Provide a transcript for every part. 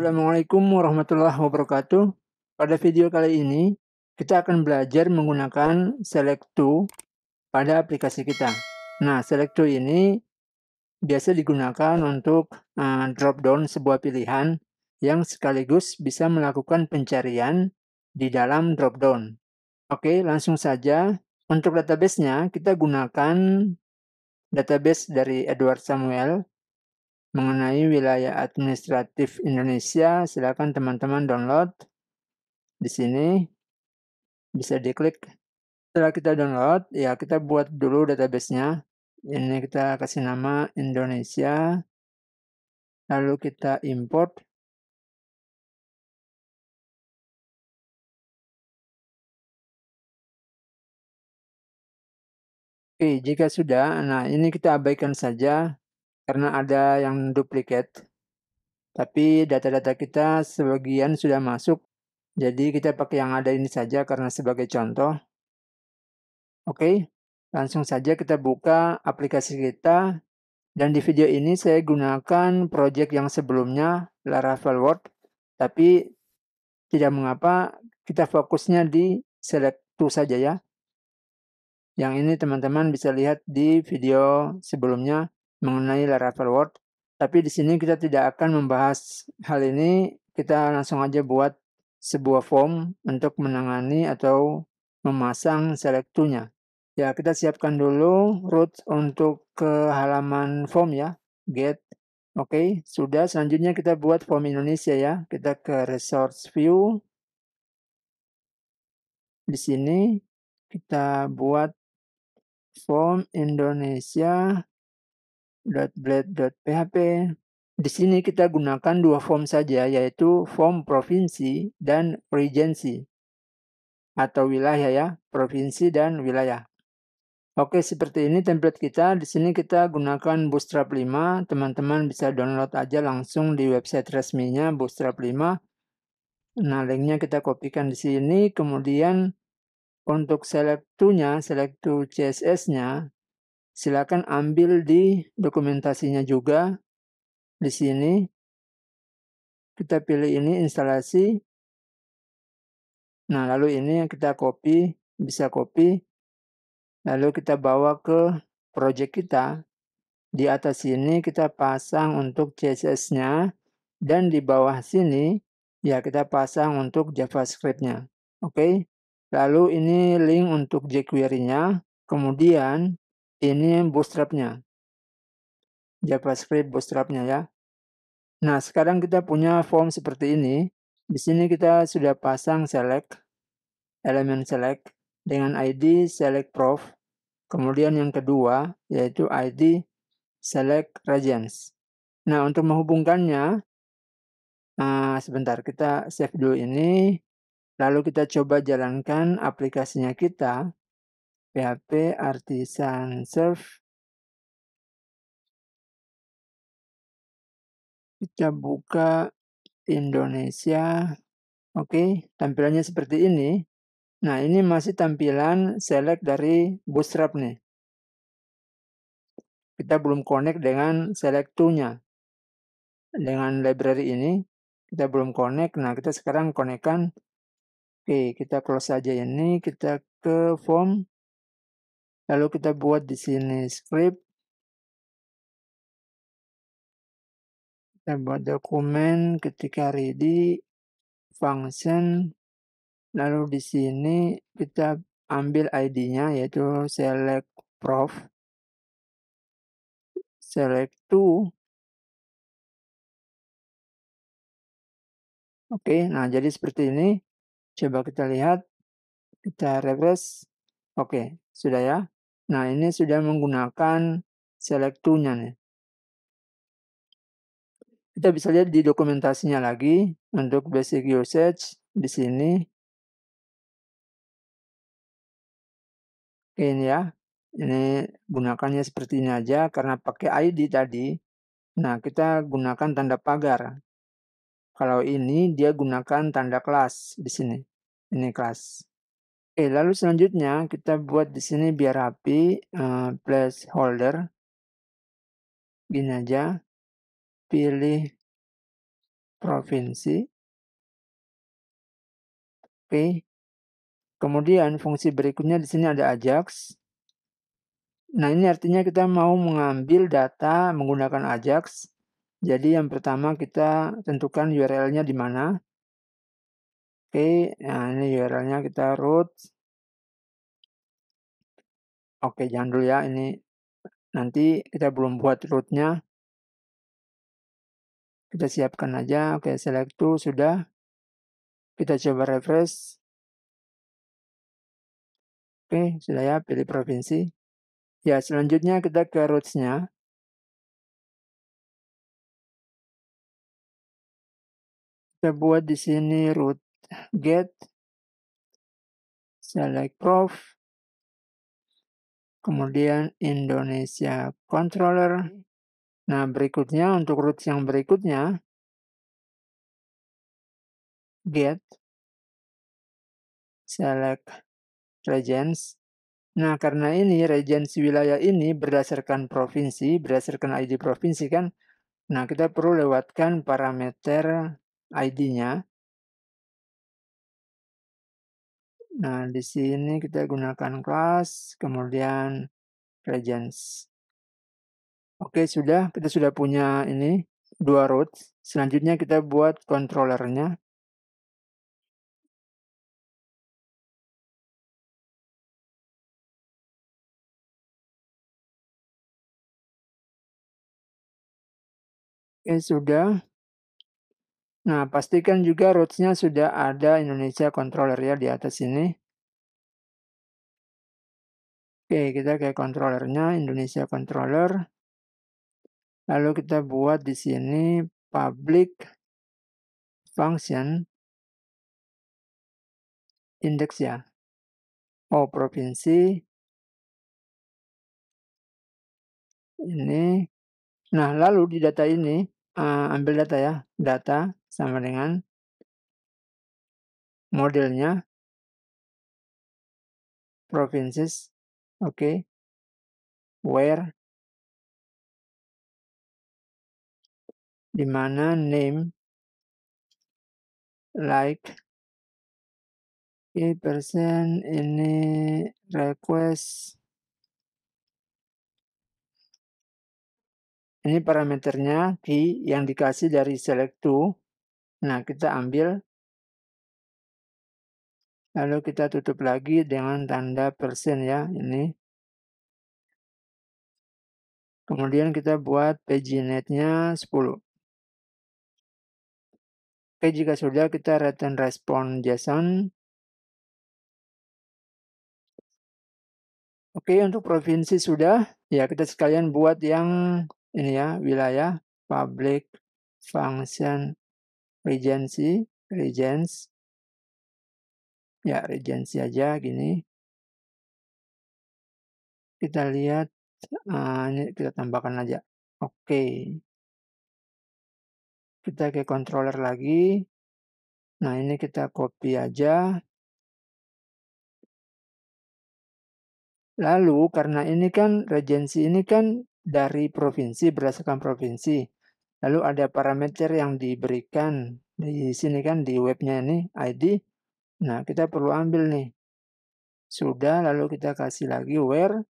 Assalamualaikum warahmatullahi wabarakatuh. Pada video kali ini, kita akan belajar menggunakan select To pada aplikasi kita. Nah, select To ini biasa digunakan untuk uh, eh, drop-down sebuah pilihan yang sekaligus bisa melakukan pencarian di dalam drop-down. Oke, langsung saja. Untuk database nya kita gunakan database dari Edward Samuel mengenai wilayah administratif Indonesia, silakan teman-teman download di sini. Bisa diklik. Setelah kita download, ya kita buat dulu database-nya. Ini kita kasih nama Indonesia. Lalu kita import. Oke, jika sudah, nah ini kita abaikan saja karena ada yang duplikat. Tapi data-data kita sebagian sudah masuk, jadi kita pakai yang ada ini saja karena sebagai contoh. Oke, langsung saja kita buka aplikasi kita. Dan di video ini saya gunakan project yang sebelumnya, Laravel Word. Tapi tidak mengapa, kita fokusnya di select saja ya. Yang ini teman-teman bisa lihat di video sebelumnya mengenai Laravel Word. Tapi di sini kita tidak akan membahas hal ini, kita langsung aja buat sebuah form untuk menangani atau memasang selektunya. Ya, kita siapkan dulu root untuk ke halaman form ya, get. Oke, okay, sudah. Selanjutnya kita buat form Indonesia ya. Kita ke resource view. Di sini kita buat form Indonesia blade.php. Di sini kita gunakan dua form saja, yaitu form provinsi dan regency atau wilayah ya, provinsi dan wilayah. Oke, seperti ini template kita. Di sini kita gunakan Bootstrap 5. Teman-teman bisa download aja langsung di website resminya Bootstrap 5. Nah, linknya kita kopikan di sini. Kemudian untuk select to-nya, select to CSS-nya, silakan ambil di dokumentasinya juga di sini. Kita pilih ini instalasi. Nah, lalu ini yang kita copy, bisa copy. Lalu kita bawa ke project kita. Di atas sini kita pasang untuk CSS-nya dan di bawah sini ya kita pasang untuk JavaScript-nya. Oke. Okay? Lalu ini link untuk jQuery-nya. Kemudian ini bootstrapnya. JavaScript bootstrapnya ya. Nah, sekarang kita punya form seperti ini. Di sini kita sudah pasang select, elemen select, dengan ID select prof. Kemudian yang kedua, yaitu ID select regions. Nah, untuk menghubungkannya, uh, sebentar, kita save dulu ini. Lalu kita coba jalankan aplikasinya kita PHP artisan serve kita buka Indonesia oke tampilannya seperti ini nah ini masih tampilan select dari bootstrap nih kita belum connect dengan select to nya dengan library ini kita belum connect nah kita sekarang konekkan oke kita close saja ini kita ke form Lalu kita buat di sini script. Kita buat dokumen ketika ready function. Lalu di sini kita ambil ID-nya yaitu select prof. Select to Oke, nah jadi seperti ini. Coba kita lihat. Kita refresh. Oke, sudah ya. Nah, ini sudah menggunakan select nya nih. Kita bisa lihat di dokumentasinya lagi untuk basic usage di sini. Oke, ini ya. Ini gunakannya seperti ini aja karena pakai ID tadi. Nah, kita gunakan tanda pagar. Kalau ini dia gunakan tanda kelas di sini. Ini kelas. Oke, lalu selanjutnya kita buat di sini biar rapi uh, eh, holder, Gini aja. Pilih provinsi. Oke. Kemudian fungsi berikutnya di sini ada Ajax. Nah, ini artinya kita mau mengambil data menggunakan Ajax. Jadi yang pertama kita tentukan URL-nya di mana. Oke, nah ini URL-nya kita root. Oke, jangan dulu ya, ini nanti kita belum buat root-nya. Kita siapkan aja, oke select to, sudah. Kita coba refresh. Oke, sudah ya, pilih provinsi. Ya, selanjutnya kita ke roots-nya. Kita buat di sini root get, select prof, kemudian Indonesia controller. Nah, berikutnya untuk root yang berikutnya, get, select regents Nah, karena ini regens wilayah ini berdasarkan provinsi, berdasarkan ID provinsi kan, nah kita perlu lewatkan parameter ID-nya. Nah, di sini kita gunakan class, kemudian regions. Oke, sudah. Kita sudah punya ini, dua root. Selanjutnya kita buat kontrolernya Oke, sudah. Nah, pastikan juga rootsnya sudah ada Indonesia controller ya di atas ini. Oke, kita ke controllernya, Indonesia controller. Lalu kita buat di sini public function index ya. Oh, provinsi. Ini. Nah, lalu di data ini, uh, ambil data ya, data sama dengan modelnya provinces oke okay, where dimana name like okay, person ini request ini parameternya di yang dikasih dari select to Nah, kita ambil. Lalu kita tutup lagi dengan tanda persen ya, ini. Kemudian kita buat paginate-nya 10. Oke, jika sudah kita return respon JSON. Oke, untuk provinsi sudah. Ya, kita sekalian buat yang ini ya, wilayah public function regency, regens. Ya, regency aja gini. Kita lihat, uh, ini kita tambahkan aja. Oke. Okay. Kita ke controller lagi. Nah, ini kita copy aja. Lalu, karena ini kan regensi ini kan dari provinsi, berdasarkan provinsi. Lalu ada parameter yang diberikan di sini kan di webnya ini ID. Nah, kita perlu ambil nih. Sudah, lalu kita kasih lagi where.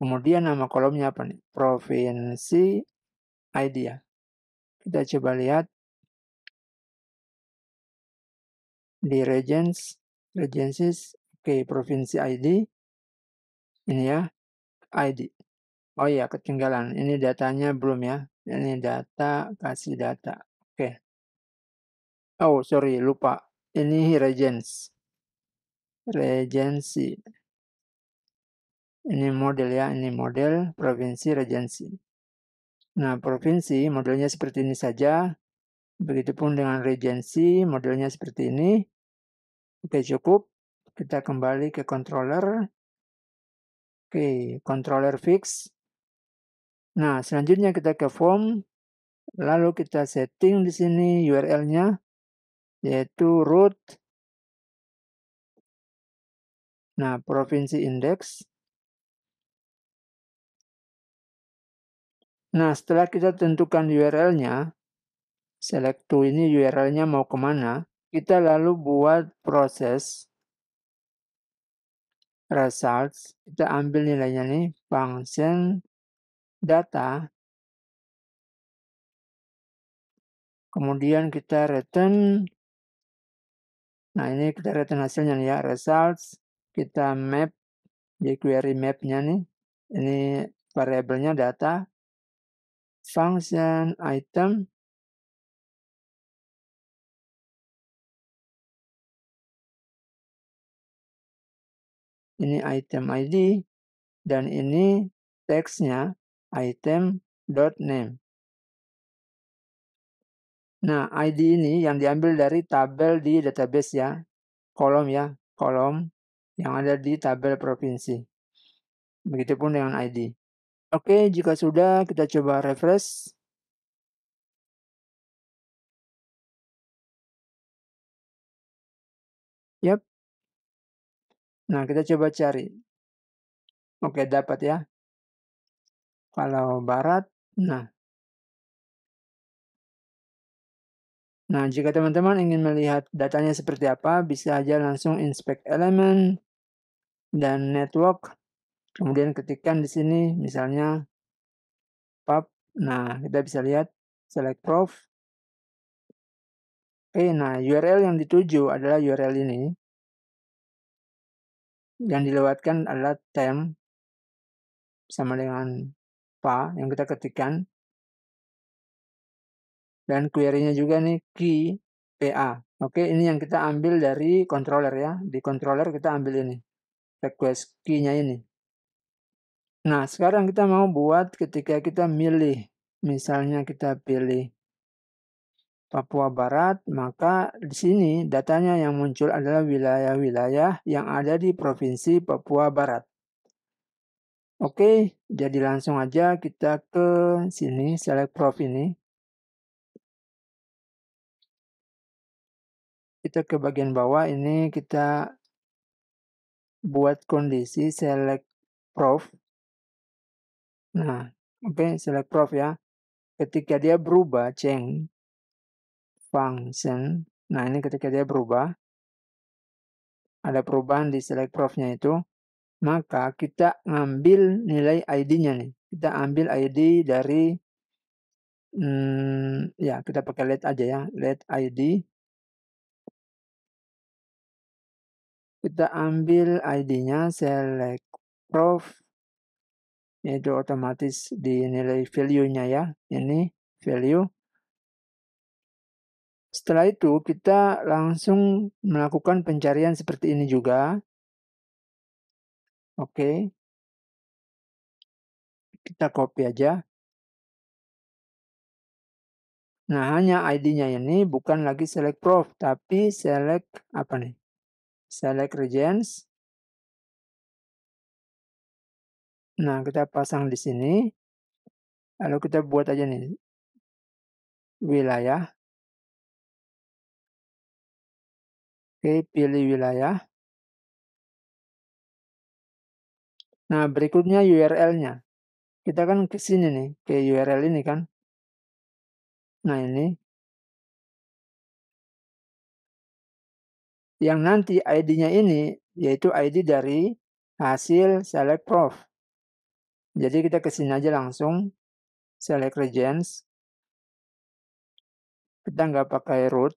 Kemudian nama kolomnya apa nih? Provinsi ID ya. Kita coba lihat di regions, regencies, oke, okay, provinsi ID. Ini ya, ID. Oh iya, ketinggalan. Ini datanya belum ya. Ini data, kasih data. Oke. Okay. Oh, sorry, lupa. Ini regens. Regensi. Ini model ya, ini model provinsi regensi. Nah, provinsi modelnya seperti ini saja. Begitupun dengan regensi, modelnya seperti ini. Oke, cukup. Kita kembali ke controller. Oke, controller fix Nah, selanjutnya kita ke form. Lalu kita setting di sini URL-nya, yaitu root. Nah, provinsi index. Nah, setelah kita tentukan URL-nya, select to ini URL-nya mau kemana, kita lalu buat proses results. Kita ambil nilainya nih, function data. Kemudian kita return. Nah, ini kita return hasilnya nih ya, results. Kita map, jQuery query mapnya nih. Ini variabelnya data. Function item. Ini item ID. Dan ini teksnya item dot name. Nah, ID ini yang diambil dari tabel di database ya, kolom ya, kolom yang ada di tabel provinsi. Begitupun dengan ID. Oke, jika sudah kita coba refresh. Yap. Nah, kita coba cari. Oke, dapat ya. Kalau barat, nah. Nah, jika teman-teman ingin melihat datanya seperti apa, bisa aja langsung inspect element dan network. Kemudian ketikkan di sini misalnya pub. Nah, kita bisa lihat select prof. Oke, nah URL yang dituju adalah URL ini. Yang dilewatkan adalah time sama dengan apa yang kita ketikkan. Dan query-nya juga nih key PA. Oke, ini yang kita ambil dari controller ya. Di controller kita ambil ini. Request key-nya ini. Nah, sekarang kita mau buat ketika kita milih. Misalnya kita pilih Papua Barat, maka di sini datanya yang muncul adalah wilayah-wilayah yang ada di Provinsi Papua Barat. Oke, jadi langsung aja kita ke sini, select prof ini. Kita ke bagian bawah ini kita buat kondisi select prof. Nah, oke, okay, select prof ya. Ketika dia berubah, change function. Nah, ini ketika dia berubah. Ada perubahan di select prof-nya itu maka kita ngambil nilai ID-nya nih. Kita ambil ID dari hmm, ya kita pakai let aja ya, let ID. Kita ambil ID-nya select prof ya, itu otomatis di nilai value-nya ya. Ini value. Setelah itu kita langsung melakukan pencarian seperti ini juga. Oke. Kita copy aja. Nah, hanya ID-nya ini bukan lagi select prof, tapi select apa nih? Select regens. Nah, kita pasang di sini. Lalu kita buat aja nih wilayah. Oke, pilih wilayah. Nah, berikutnya URL-nya. Kita kan ke sini nih, ke URL ini kan. Nah, ini. Yang nanti ID-nya ini, yaitu ID dari hasil select prof. Jadi kita ke sini aja langsung, select regions. Kita nggak pakai root,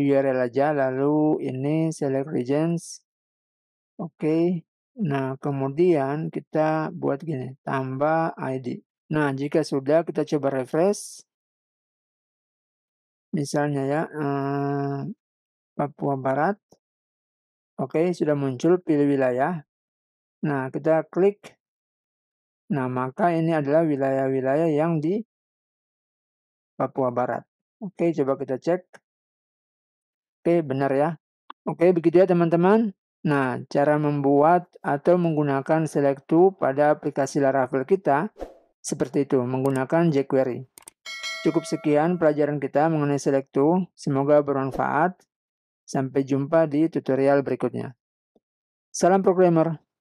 URL aja, lalu ini select regions. Oke. Okay. Nah, kemudian kita buat gini, tambah ID. Nah, jika sudah kita coba refresh. Misalnya ya, eh, Papua Barat. Oke, sudah muncul pilih wilayah. Nah, kita klik. Nah, maka ini adalah wilayah-wilayah yang di Papua Barat. Oke, coba kita cek. Oke, benar ya. Oke, begitu ya teman-teman. Nah, cara membuat atau menggunakan select to pada aplikasi Laravel kita seperti itu, menggunakan jQuery. Cukup sekian pelajaran kita mengenai select to. Semoga bermanfaat. Sampai jumpa di tutorial berikutnya. Salam programmer.